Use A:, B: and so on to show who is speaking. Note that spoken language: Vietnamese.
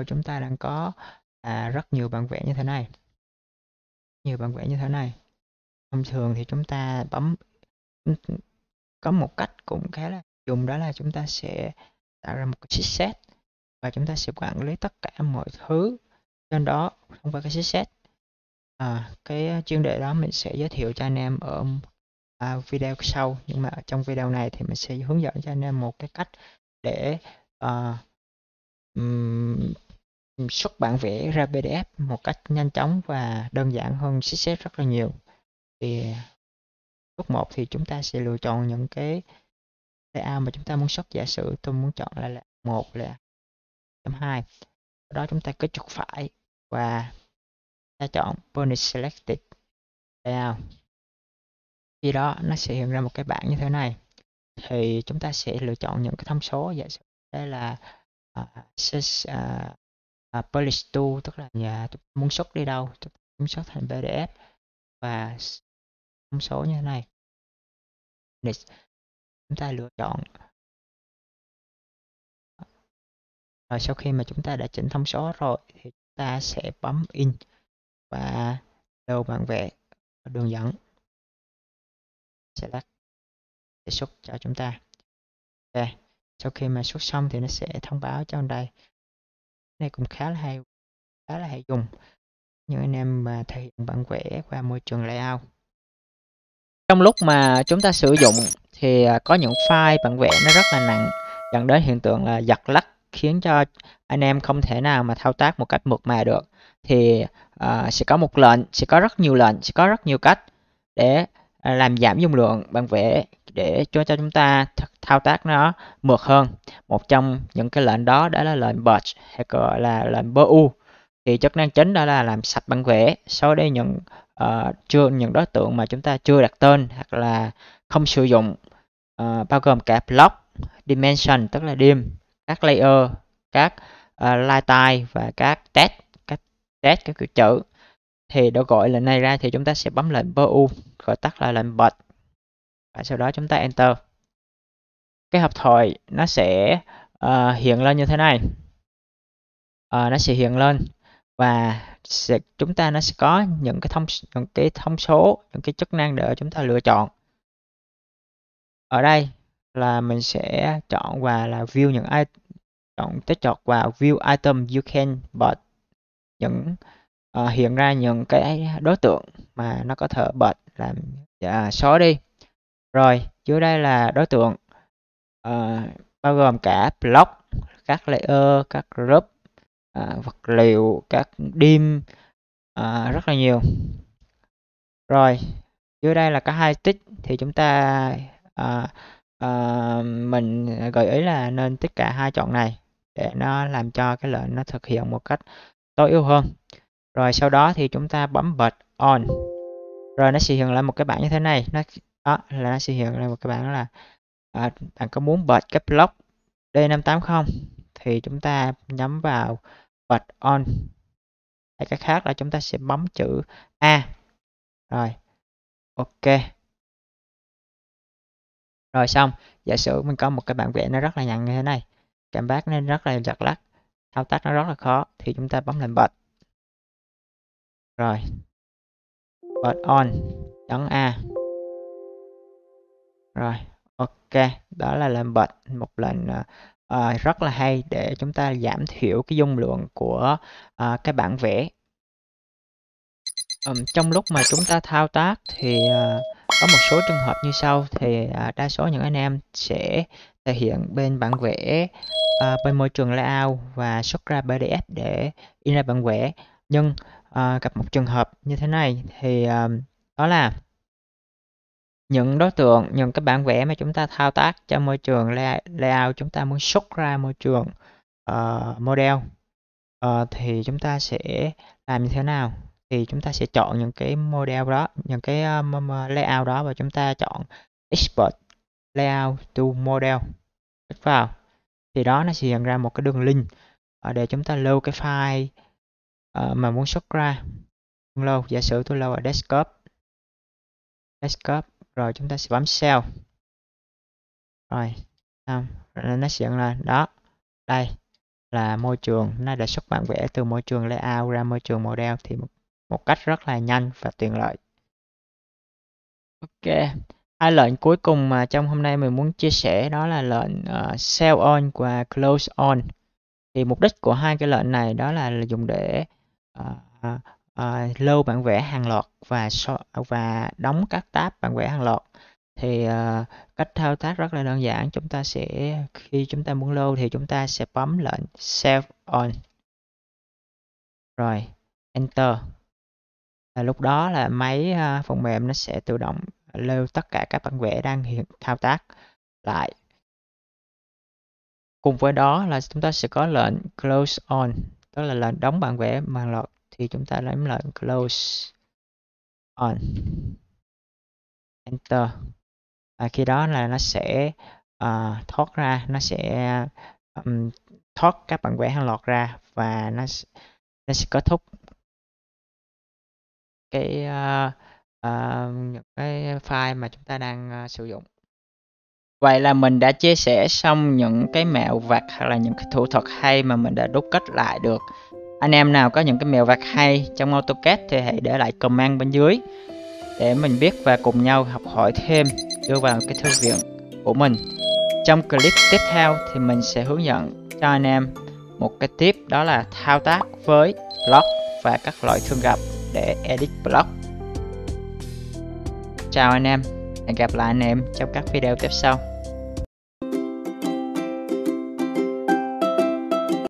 A: sau chúng ta đang có à, rất nhiều bản vẽ như thế này nhiều bản vẽ như thế này thông thường thì chúng ta bấm có một cách cũng khá là dùng đó là chúng ta sẽ tạo ra một cái set và chúng ta sẽ quản lý tất cả mọi thứ trên đó thông qua cái set à, cái chuyên đề đó mình sẽ giới thiệu cho anh em ở à, video sau nhưng mà trong video này thì mình sẽ hướng dẫn cho anh em một cái cách để à, xuất bản vẽ ra PDF một cách nhanh chóng và đơn giản hơn CSS rất là nhiều thì bước một thì chúng ta sẽ lựa chọn những cái layout mà chúng ta muốn xuất giả sử tôi muốn chọn là, một là chấm hai đó chúng ta kích chuột phải và ta chọn Bonus Selected Layout khi đó nó sẽ hiện ra một cái bảng như thế này thì chúng ta sẽ lựa chọn những cái thông số giả sử đây là uh, uh, polish tool tức là nhà chúng ta muốn xuất đi đâu chúng ta muốn xuất thành pdf và thông số như thế này để chúng ta lựa chọn rồi sau khi mà chúng ta đã chỉnh thông số rồi thì chúng ta sẽ bấm in và đầu bạn vẽ đường dẫn select để xuất cho chúng ta ok sau khi mà xuất xong thì nó sẽ thông báo cho anh đây này cũng khá là hay khá là hay dùng những anh em mà thể hiện bản vẽ qua môi trường layout trong lúc mà chúng ta sử dụng thì à, có những file bản vẽ nó rất là nặng dẫn đến hiện tượng là giật lắc khiến cho anh em không thể nào mà thao tác một cách mượt mà được thì uh, sẽ có một lệnh sẽ có rất nhiều lệnh sẽ có rất nhiều cách để à, làm giảm dung lượng bản vẽ để cho cho chúng ta thực thao tác nó mượt hơn một trong những cái lệnh đó đó là lệnh purge hay gọi là lệnh bu thì chức năng chính đó là làm sạch bản vẽ sau đây những uh, chưa những đối tượng mà chúng ta chưa đặt tên hoặc là không sử dụng uh, bao gồm cả block dimension tức là dim các layer các uh, line và các test các test các chữ thì đã gọi lệnh này ra thì chúng ta sẽ bấm lệnh bu gọi tắt là lệnh bật và sau đó chúng ta enter cái hộp thoại nó sẽ uh, hiện lên như thế này uh, nó sẽ hiện lên và sẽ, chúng ta nó sẽ có những cái thông những cái thông số những cái chức năng để chúng ta lựa chọn ở đây là mình sẽ chọn và là view những ai chọn tích chọn và view item you can bật những uh, hiện ra những cái đối tượng mà nó có thể bật làm uh, à, xóa đi rồi dưới đây là đối tượng Ờ, bao gồm cả block, các layer các group à, vật liệu các dim à, rất là nhiều rồi dưới đây là có hai tích thì chúng ta à, à, mình gợi ý là nên tích cả hai chọn này để nó làm cho cái lệnh nó thực hiện một cách tối ưu hơn rồi sau đó thì chúng ta bấm bật on rồi nó sẽ hiện lại một cái bảng như thế này nó đó là nó sẽ hiện lại một cái bảng là à, bạn có muốn bật cái block D580 không thì chúng ta nhắm vào bật on hay cái khác là chúng ta sẽ bấm chữ A rồi ok rồi xong giả sử mình có một cái bản vẽ nó rất là nhằn như thế này cảm giác nên rất là giật lắc thao tác nó rất là khó thì chúng ta bấm lên bật rồi bật on ấn A rồi Ok, đó là làm bệnh một lần à, rất là hay để chúng ta giảm thiểu cái dung lượng của à, cái bản vẽ. Um, trong lúc mà chúng ta thao tác thì à, có một số trường hợp như sau thì à, đa số những anh em sẽ thể hiện bên bản vẽ à, bên môi trường layout và xuất ra PDF để in ra bản vẽ. Nhưng à, gặp một trường hợp như thế này thì à, đó là những đối tượng những cái bản vẽ mà chúng ta thao tác cho môi trường layout chúng ta muốn xuất ra môi trường uh, model uh, thì chúng ta sẽ làm như thế nào thì chúng ta sẽ chọn những cái model đó những cái um, layout đó và chúng ta chọn export layout to model click vào thì đó nó sẽ hiện ra một cái đường link uh, để chúng ta lưu cái file uh, mà muốn xuất ra lâu giả sử tôi lưu ở desktop desktop rồi chúng ta sẽ bấm sell rồi xong rồi nó sẽ là đó đây là môi trường nó đã xuất bản vẽ từ môi trường layout ra môi trường model thì một, một cách rất là nhanh và tiện lợi ok hai lệnh cuối cùng mà trong hôm nay mình muốn chia sẻ đó là lệnh uh, sell on và close on thì mục đích của hai cái lệnh này đó là dùng để uh, uh, ờ, load bản vẽ hàng loạt và so, và đóng các tab bản vẽ hàng loạt thì uh, cách thao tác rất là đơn giản chúng ta sẽ khi chúng ta muốn lâu thì chúng ta sẽ bấm lệnh save on rồi enter là lúc đó là máy uh, phần mềm nó sẽ tự động lưu tất cả các bản vẽ đang hiện thao tác lại cùng với đó là chúng ta sẽ có lệnh close on tức là lệnh đóng bản vẽ màn loạt thì chúng ta lấy lại close on enter và khi đó là nó sẽ uh, thoát ra nó sẽ um, thoát các bạn quẻ hàng loạt ra và nó nó sẽ kết thúc cái uh, uh, cái file mà chúng ta đang uh, sử dụng Vậy là mình đã chia sẻ xong những cái mẹo vặt hoặc là những cái thủ thuật hay mà mình đã đúc kết lại được anh em nào có những cái mèo vặt hay trong AutoCAD thì hãy để lại comment bên dưới để mình biết và cùng nhau học hỏi thêm đưa vào cái thư viện của mình trong clip tiếp theo thì mình sẽ hướng dẫn cho anh em một cái tip đó là thao tác với block và các loại thường gặp để edit block chào anh em hẹn gặp lại anh em trong các video tiếp sau